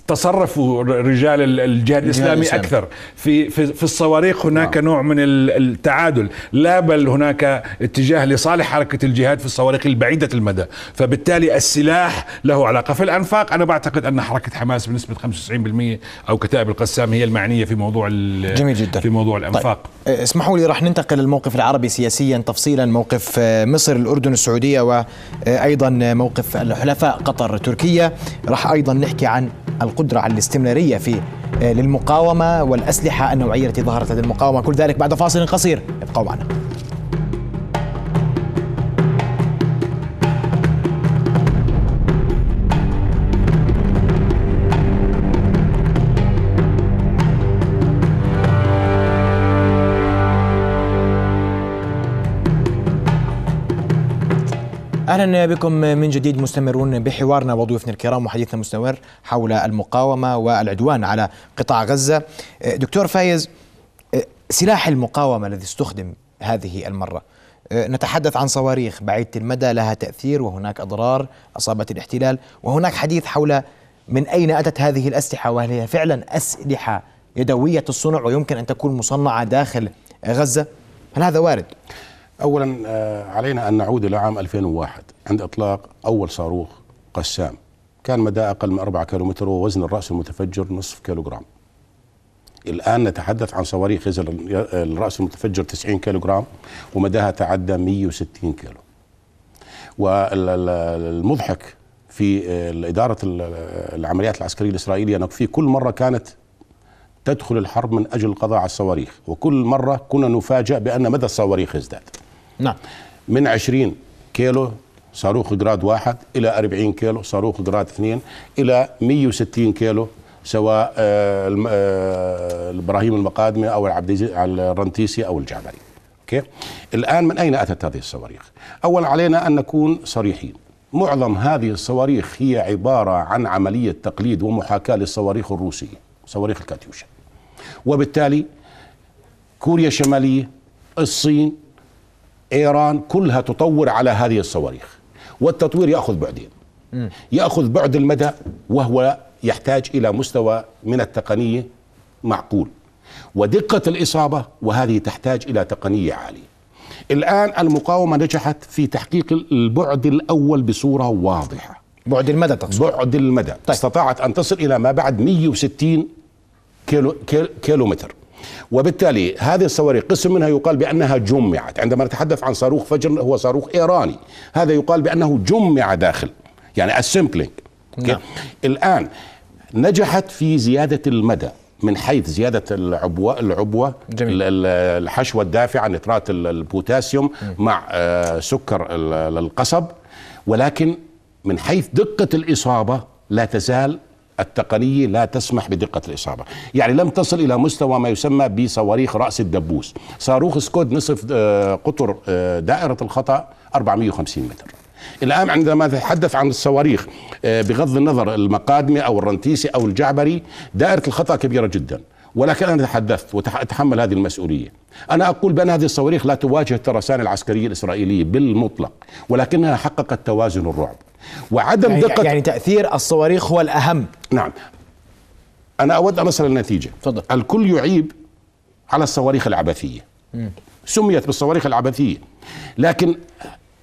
تصرفوا رجال الجهاد الإسلامي أكثر في, في, في الصواريخ هناك نعم. نوع من التعادل لا بل هناك اتجاه لصالح حركة الجهاد في الصواريخ البعيدة المدى فبالتالي السلاح له علاقة في الأنفاق أنا بعتقد أن حركة حماس بنسبة 95% أو كتائب القسام هي المعنية في موضوع جميل جدا في موضوع الانفاق طيب. آه، اسمحوا لي راح ننتقل للموقف العربي سياسيا تفصيلا موقف آه، مصر الاردن السعوديه وايضا آه، موقف الحلفاء قطر تركيا راح ايضا نحكي عن القدره على الاستمراريه في للمقاومه والاسلحه النوعيه التي ظهرت لدى المقاومه كل ذلك بعد فاصل قصير ابقوا معنا اهلا بكم من جديد مستمرون بحوارنا وضيوفنا الكرام وحديثنا مستمر حول المقاومه والعدوان على قطاع غزه. أه، دكتور فايز أه، سلاح المقاومه الذي استخدم هذه المره أه، نتحدث عن صواريخ بعيده المدى لها تاثير وهناك اضرار اصابت الاحتلال وهناك حديث حول من اين اتت هذه الاسلحه وهل هي فعلا اسلحه يدويه الصنع ويمكن ان تكون مصنعه داخل غزه؟ هل هذا وارد؟ اولا علينا ان نعود الى عام 2001 عند إطلاق أول صاروخ قسام كان مداه أقل من 4 كيلومتر ووزن الرأس المتفجر نصف كيلوغرام الآن نتحدث عن صواريخ يزن الرأس المتفجر 90 كيلوغرام ومداها تعدى 160 كيلو والمضحك في إدارة العمليات العسكرية الإسرائيلية أنه في كل مرة كانت تدخل الحرب من أجل القضاء على الصواريخ وكل مرة كنا نفاجأ بأن مدى الصواريخ ازداد نعم من 20 كيلو صاروخ جراد واحد إلى 40 كيلو صاروخ جراد اثنين إلى 160 كيلو سواء آه، آه، ابراهيم المقادمي او العبد الرنتيسي او الجعبري اوكي الان من اين اتت هذه الصواريخ اولا علينا ان نكون صريحين معظم هذه الصواريخ هي عباره عن عمليه تقليد ومحاكاه للصواريخ الروسيه صواريخ الكاتيوشا وبالتالي كوريا الشماليه الصين ايران كلها تطور على هذه الصواريخ والتطوير ياخذ بعدين ياخذ بعد المدى وهو يحتاج الى مستوى من التقنيه معقول ودقه الاصابه وهذه تحتاج الى تقنيه عاليه الان المقاومه نجحت في تحقيق البعد الاول بصوره واضحه بعد المدى تقصد بعد المدى طيب. استطاعت ان تصل الى ما بعد 160 كيلو, كيلو متر وبالتالي هذه الصواريخ قسم منها يقال بأنها جمعت عندما نتحدث عن صاروخ فجر هو صاروخ إيراني هذا يقال بأنه جمع داخل يعني السمبلينج نعم. الآن نجحت في زيادة المدى من حيث زيادة العبوة العبوة جميل. الحشوة الدافعة نترات البوتاسيوم م. مع آه، سكر القصب ولكن من حيث دقة الإصابة لا تزال التقنية لا تسمح بدقة الإصابة يعني لم تصل إلى مستوى ما يسمى بصواريخ رأس الدبوس صاروخ سكود نصف آه، قطر آه، دائرة الخطأ 450 متر الآن عندما نتحدث عن الصواريخ آه، بغض النظر المقادمة أو الرنتيسي أو الجعبري دائرة الخطأ كبيرة جداً ولكن انا تحدثت واتحمل هذه المسؤوليه. انا اقول بان هذه الصواريخ لا تواجه الترسانه العسكريه الاسرائيليه بالمطلق، ولكنها حققت توازن الرعب. وعدم يعني دقه يعني تاثير الصواريخ هو الاهم. نعم. انا اود ان اصل النتيجه. تفضل. الكل يعيب على الصواريخ العبثيه. م. سميت بالصواريخ العبثيه. لكن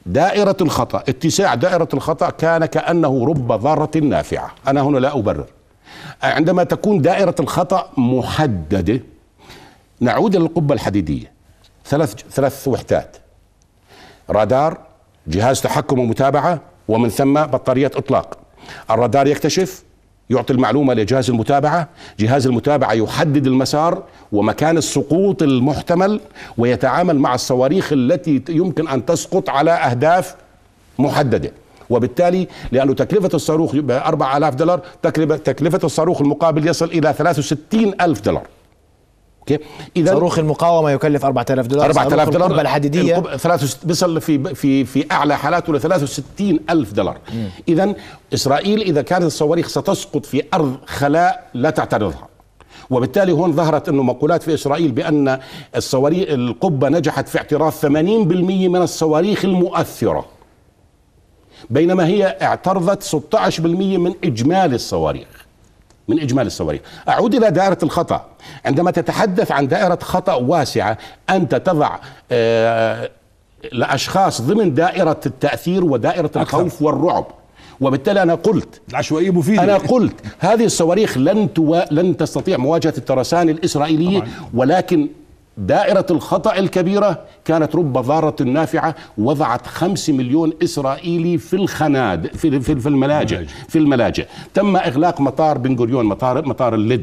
دائرة الخطأ اتساع دائرة الخطأ كان كأنه رب ضارة نافعة أنا هنا لا أبرر عندما تكون دائرة الخطأ محددة نعود إلى القبة الحديدية ثلاث ثلاث وحدات رادار جهاز تحكم ومتابعة ومن ثم بطارية إطلاق الرادار يكتشف يعطي المعلومة لجهاز المتابعة جهاز المتابعة يحدد المسار ومكان السقوط المحتمل ويتعامل مع الصواريخ التي يمكن أن تسقط على أهداف محددة وبالتالي لأن تكلفة الصاروخ 4000 دولار تكلفة تكلفة الصاروخ المقابل يصل إلى 63 ألف دولار اوكي اذا صاروخ المقاومه يكلف 4000 دولار 4000 دولار القبه الحديديه القب... بيصل في في في اعلى حالاته ل 63000 الف دولار اذا اسرائيل اذا كانت الصواريخ ستسقط في ارض خلاء لا تعترضها وبالتالي هون ظهرت انه مقولات في اسرائيل بان الصواريخ القبه نجحت في اعتراض 80% من الصواريخ المؤثره بينما هي اعترضت 16% من إجمالي الصواريخ من إجمالي الصواريخ أعود إلى دائرة الخطأ عندما تتحدث عن دائرة خطأ واسعة أنت تضع آه، لأشخاص ضمن دائرة التأثير ودائرة الخوف والرعب وبالتالي انا قلت العشوائيه مفيده انا قلت هذه الصواريخ لن تو... لن تستطيع مواجهه الترسانة الاسرائيليه طبعاً. ولكن دائرة الخطأ الكبيرة كانت رب ضارة نافعة وضعت خمس مليون إسرائيلي في الخناد في, في, في الملاجئ في الملاجئ تم إغلاق مطار بن غوريون مطار, مطار اللد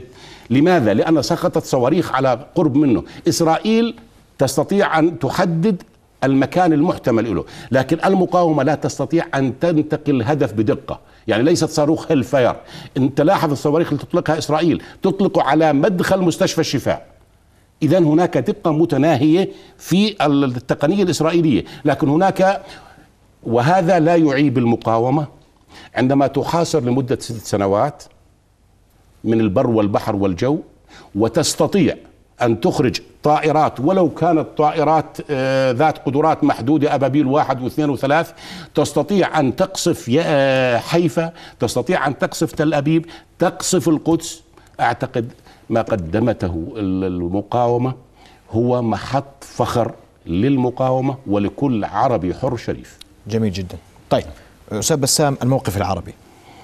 لماذا؟ لأن سقطت صواريخ على قرب منه إسرائيل تستطيع أن تحدد المكان المحتمل له لكن المقاومة لا تستطيع أن تنتقل الهدف بدقة يعني ليست صاروخ هيلفاير انت لاحظ الصواريخ اللي تطلقها إسرائيل تطلق على مدخل مستشفى الشفاء إذا هناك دقة متناهية في التقنية الإسرائيلية لكن هناك وهذا لا يعيب المقاومة عندما تحاصر لمدة ست سنوات من البر والبحر والجو وتستطيع أن تخرج طائرات ولو كانت طائرات آه، ذات قدرات محدودة أبابيل واحد واثنين وثلاث تستطيع أن تقصف آه، حيفا تستطيع أن تقصف تل أبيب تقصف القدس أعتقد ما قدمته المقاومة هو محط فخر للمقاومة ولكل عربي حر شريف جميل جدا طيب أستاذ بسام الموقف العربي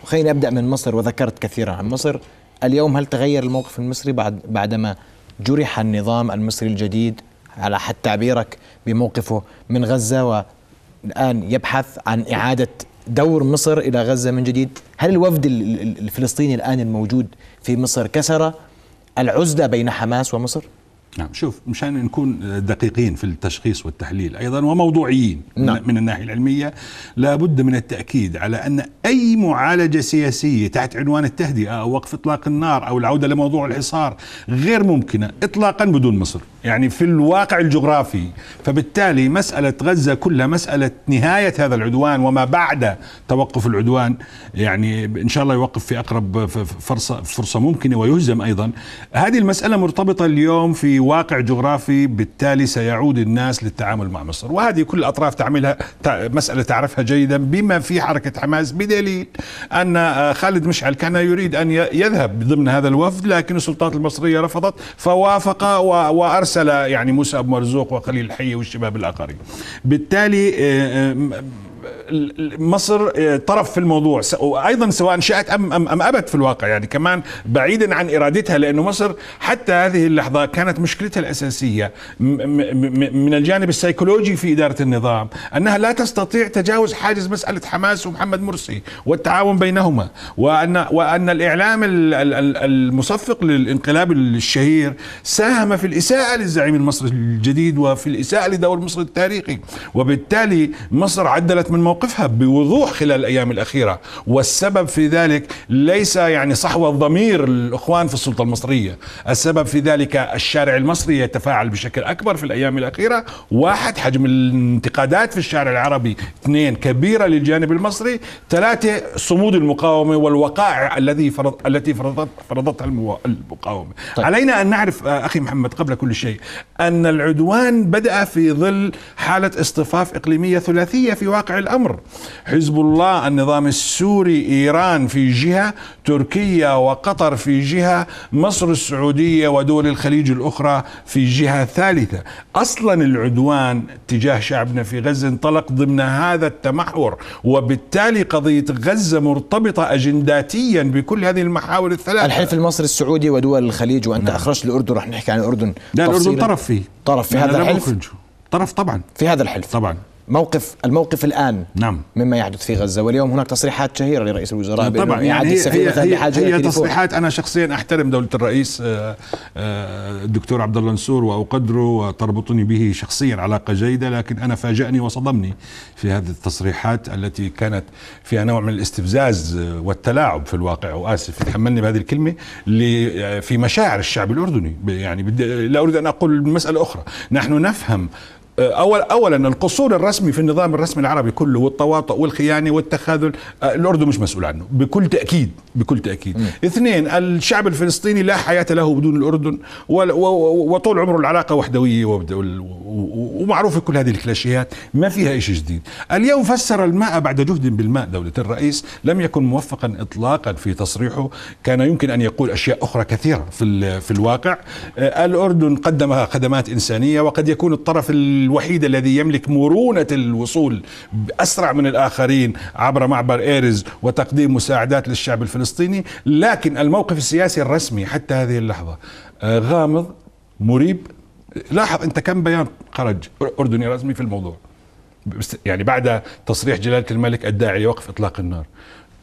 خليني أبدأ من مصر وذكرت كثيرا عن مصر اليوم هل تغير الموقف المصري بعد بعدما جرح النظام المصري الجديد على حد تعبيرك بموقفه من غزة والآن يبحث عن إعادة دور مصر إلى غزة من جديد هل الوفد الفلسطيني الآن الموجود في مصر كسر العزلة بين حماس ومصر؟ نعم شوف مشان نكون دقيقين في التشخيص والتحليل ايضا وموضوعيين نعم. من الناحيه العلميه لابد من التاكيد على ان اي معالجه سياسيه تحت عنوان التهدئه او وقف اطلاق النار او العوده لموضوع الحصار غير ممكنه اطلاقا بدون مصر يعني في الواقع الجغرافي فبالتالي مساله غزه كلها مساله نهايه هذا العدوان وما بعد توقف العدوان يعني ان شاء الله يوقف في اقرب فرصه فرصه ممكنه ويهزم ايضا هذه المساله مرتبطه اليوم في واقع جغرافي بالتالي سيعود الناس للتعامل مع مصر وهذه كل الأطراف تعملها مسألة تعرفها جيدا بما في حركة حماس بدليل أن آه، خالد مشعل كان يريد أن يذهب ضمن هذا الوفد لكن السلطات المصرية رفضت فوافق وأرسل يعني موسى أبو مرزوق وخليل الحي والشباب الآخرين بالتالي آه، آه، مصر آه، طرف في الموضوع وايضا سواء شاءت ام ام ام ابت في الواقع يعني كمان بعيدا عن ارادتها لانه مصر حتى هذه اللحظه كانت مشكلتها الاساسيه من الجانب السيكولوجي في اداره النظام انها لا تستطيع تجاوز حاجز مساله حماس ومحمد مرسي والتعاون بينهما وان وان الاعلام المصفق للانقلاب الشهير ساهم في الاساءه للزعيم المصري الجديد وفي الاساءه لدور مصر التاريخي وبالتالي مصر عدلت من موقع موقفها بوضوح خلال الايام الاخيره والسبب في ذلك ليس يعني صحوه ضمير الاخوان في السلطه المصريه السبب في ذلك الشارع المصري يتفاعل بشكل اكبر في الايام الاخيره واحد حجم الانتقادات في الشارع العربي اثنين كبيره للجانب المصري ثلاثه صمود المقاومه والوقائع الذي فرض التي فرضت فرضتها المقاومه طيب. علينا ان نعرف آه، اخي محمد قبل كل شيء ان العدوان بدا في ظل حاله اصطفاف اقليميه ثلاثيه في واقع الامر الامر حزب الله النظام السوري إيران في جهة تركيا وقطر في جهة مصر السعودية ودول الخليج الأخرى في جهة ثالثة أصلا العدوان تجاه شعبنا في غزة انطلق ضمن هذا التمحور وبالتالي قضية غزة مرتبطة أجنداتيا بكل هذه المحاور الثلاثة الحلف المصري السعودي ودول الخليج وأنت نعم. أخرجت الأردن رح نحكي عن الأردن لا الأردن طرف فيه طرف في نعم، هذا الحلف طرف طبعا في هذا الحلف طبعا موقف الموقف الان نعم مما يحدث في غزه واليوم هناك تصريحات شهيره لرئيس الوزراء نعم طبعا يعني هي, هي, هي, هي تصريحات انا شخصيا احترم دوله الرئيس الدكتور آه، آه، عبد الله نسور واقدره وتربطني به شخصيا علاقه جيده لكن انا فاجأني وصدمني في هذه التصريحات التي كانت فيها نوع من الاستفزاز والتلاعب في الواقع واسف تحملني بهذه الكلمه آه، في مشاعر الشعب الاردني يعني لا اريد ان اقول مساله اخرى نحن نفهم آه، أول أولا القصور الرسمي في النظام الرسمي العربي كله والتواطؤ والخيانة والتخاذل آه، الأردن مش مسؤول عنه بكل تأكيد بكل تأكيد مم. اثنين الشعب الفلسطيني لا حياة له بدون الأردن وطول عمره العلاقة وحدوية ومعروف كل هذه الكلاشيات ما فيها شيء جديد اليوم فسر الماء بعد جهد بالماء دولة الرئيس لم يكن موفقا إطلاقا في تصريحه كان يمكن أن يقول أشياء أخرى كثيرة في, في الواقع آه، الأردن قدم خدمات إنسانية وقد يكون الطرف الوحيد الذي يملك مرونة الوصول أسرع من الآخرين عبر معبر إيرز وتقديم مساعدات للشعب الفلسطيني لكن الموقف السياسي الرسمي حتى هذه اللحظة آه، غامض مريب لاحظ أنت كم بيان خرج أردني رسمي في الموضوع يعني بعد تصريح جلالة الملك الداعي لوقف إطلاق النار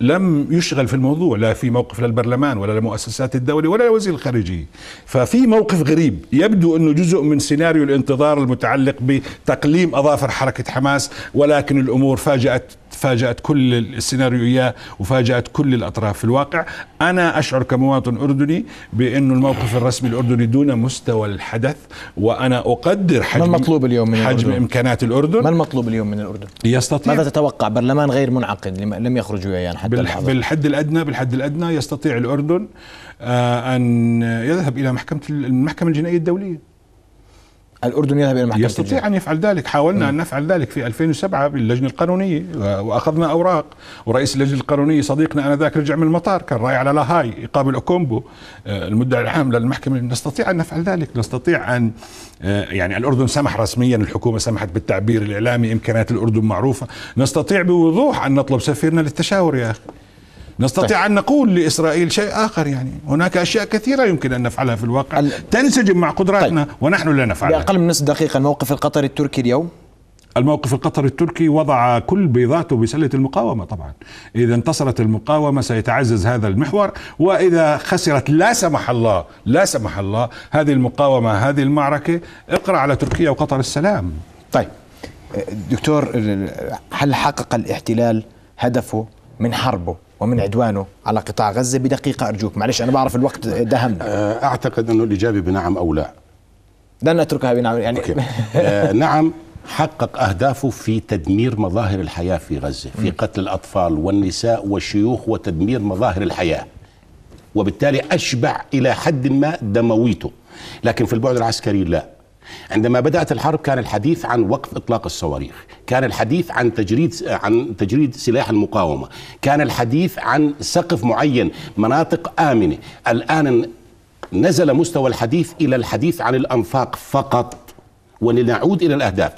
لم يشغل في الموضوع لا في موقف للبرلمان ولا لمؤسسات الدولة ولا لوزير الخارجية ففي موقف غريب يبدو أنه جزء من سيناريو الانتظار المتعلق بتقليم أظافر حركة حماس ولكن الأمور فاجأت فاجأت كل إياه وفاجأت كل الأطراف في الواقع أنا أشعر كمواطن أردني بأنه الموقف الرسمي الأردني دون مستوى الحدث وأنا أقدر حجم ما المطلوب اليوم من حجم الأردن؟ إمكانات الأردن ما المطلوب اليوم من الأردن؟ يستطيع ماذا تتوقع برلمان غير منعقد لم يخرج ويان حتى بالح بالحد الادنى بالحد الادنى يستطيع الاردن آه، ان يذهب الى محكمه المحكمه الجنائيه الدوليه الأردن يذهب إلى المحكمه يستطيع أن يفعل ذلك حاولنا م. أن نفعل ذلك في 2007 باللجنة القانونية وأخذنا أوراق ورئيس اللجنة القانونية صديقنا أنذاك رجع من المطار كان رايح على لاهاي يقابل أوكومبو آه، المدعي العام للمحكمة نستطيع أن نفعل ذلك نستطيع أن آه، يعني الأردن سمح رسميا الحكومة سمحت بالتعبير الإعلامي إمكانيات الأردن معروفة نستطيع بوضوح أن نطلب سفيرنا للتشاور يا أخي نستطيع طيب. أن نقول لإسرائيل شيء آخر يعني هناك أشياء كثيرة يمكن أن نفعلها في الواقع ال... تنسجم مع قدراتنا طيب. ونحن لا نفعلها بأقل من نصف دقيقة الموقف القطري التركي اليوم الموقف القطري التركي وضع كل بيضاته بسلة المقاومة طبعا إذا انتصرت المقاومة سيتعزز هذا المحور وإذا خسرت لا سمح الله لا سمح الله هذه المقاومة هذه المعركة اقرأ على تركيا وقطر السلام طيب دكتور هل حقق الاحتلال هدفه من حربه ومن عدوانه على قطاع غزة بدقيقة أرجوك معلش أنا بعرف الوقت دهمنا آه، أعتقد أنه الإجابة بنعم أو لا لن أتركها بنعم يعني أوكي. آه نعم حقق أهدافه في تدمير مظاهر الحياة في غزة في قتل الأطفال والنساء والشيوخ وتدمير مظاهر الحياة وبالتالي أشبع إلى حد ما دمويته لكن في البعد العسكري لا عندما بدأت الحرب كان الحديث عن وقف إطلاق الصواريخ كان الحديث عن تجريد عن تجريد سلاح المقاومة كان الحديث عن سقف معين مناطق آمنة الآن نزل مستوى الحديث إلى الحديث عن الأنفاق فقط ولنعود إلى الأهداف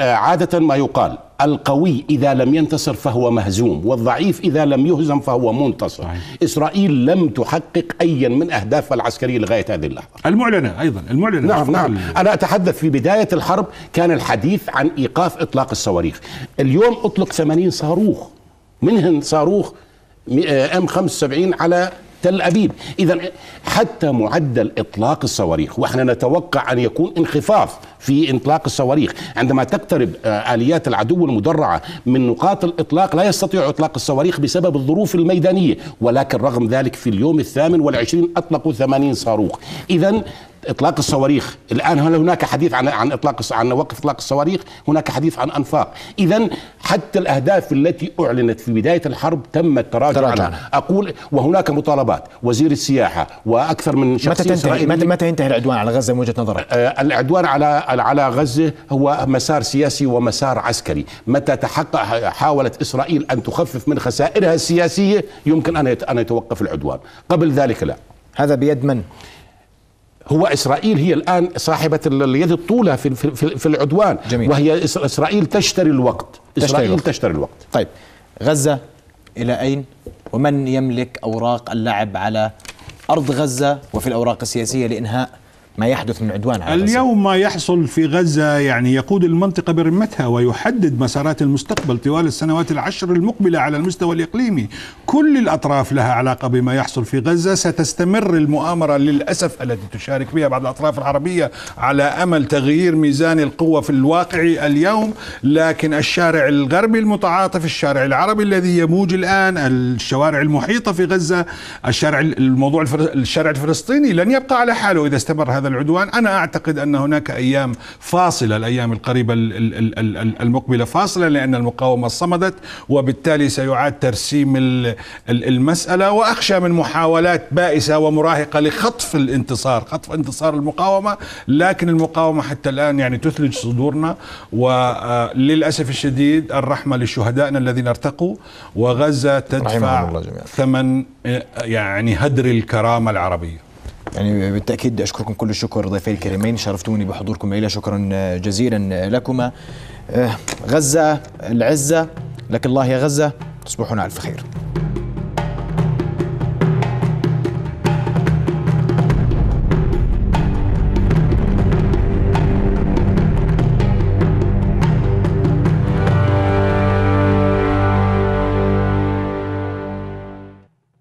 عادة ما يقال القوي إذا لم ينتصر فهو مهزوم والضعيف إذا لم يهزم فهو منتصر صحيح. إسرائيل لم تحقق أيا من أهدافها العسكرية لغاية هذه اللحظة المعلنة أيضا المعلنة نعم نعم أنا أتحدث في بداية الحرب كان الحديث عن إيقاف إطلاق الصواريخ اليوم أطلق 80 صاروخ منهم صاروخ ام آه، 75 على تل ابيب اذا حتى معدل اطلاق الصواريخ واحنا نتوقع ان يكون انخفاض في انطلاق الصواريخ عندما تقترب آه، آليات العدو المدرعة من نقاط الإطلاق لا يستطيع إطلاق الصواريخ بسبب الظروف الميدانية ولكن رغم ذلك في اليوم الثامن والعشرين أطلقوا ثمانين صاروخ إذا اطلاق الصواريخ الان هل هناك حديث عن عن اطلاق عن وقف اطلاق الصواريخ هناك حديث عن انفاق اذا حتى الاهداف التي اعلنت في بدايه الحرب تم التراجع عنها اقول وهناك مطالبات وزير السياحه واكثر من شخص متى تنتهي متى ينتهي العدوان على غزه من وجهه نظرك آه العدوان على على غزة هو مسار سياسي ومسار عسكري متى تحقق حاولت إسرائيل أن تخفف من خسائرها السياسية يمكن أن يتوقف العدوان قبل ذلك لا هذا بيد من؟ هو اسرائيل هي الان صاحبه اليد الطوله في في, في العدوان جميل. وهي اسرائيل تشتري الوقت اسرائيل تشتري, تشتري الوقت طيب غزه الى اين ومن يملك اوراق اللعب على ارض غزه وفي الاوراق السياسيه لانهاء ما يحدث من عدوان على اليوم ما يحصل في غزة يعني يقود المنطقة برمتها ويحدد مسارات المستقبل طوال السنوات العشر المقبلة على المستوى الإقليمي كل الأطراف لها علاقة بما يحصل في غزة ستستمر المؤامرة للأسف التي تشارك بها بعض الأطراف العربية على أمل تغيير ميزان القوة في الواقع اليوم لكن الشارع الغربي المتعاطف الشارع العربي الذي يموج الآن الشوارع المحيطة في غزة الشارع الموضوع الشارع الفلسطيني لن يبقى على حاله إذا استمر هذا هذا العدوان أنا أعتقد أن هناك أيام فاصلة الأيام القريبة المقبلة فاصلة لأن المقاومة صمدت وبالتالي سيعاد ترسيم المسألة وأخشى من محاولات بائسة ومراهقة لخطف الانتصار خطف انتصار المقاومة لكن المقاومة حتى الآن يعني تثلج صدورنا وللأسف آه، الشديد الرحمة لشهدائنا الذين ارتقوا وغزة تدفع ثمن آه، يعني هدر الكرامة العربية يعني بالتاكيد اشكركم كل الشكر ضيفي الكريمين شرفتوني بحضوركم الى شكرا جزيلا لكما آه، غزه العزه لك الله يا غزه تصبحون على الف خير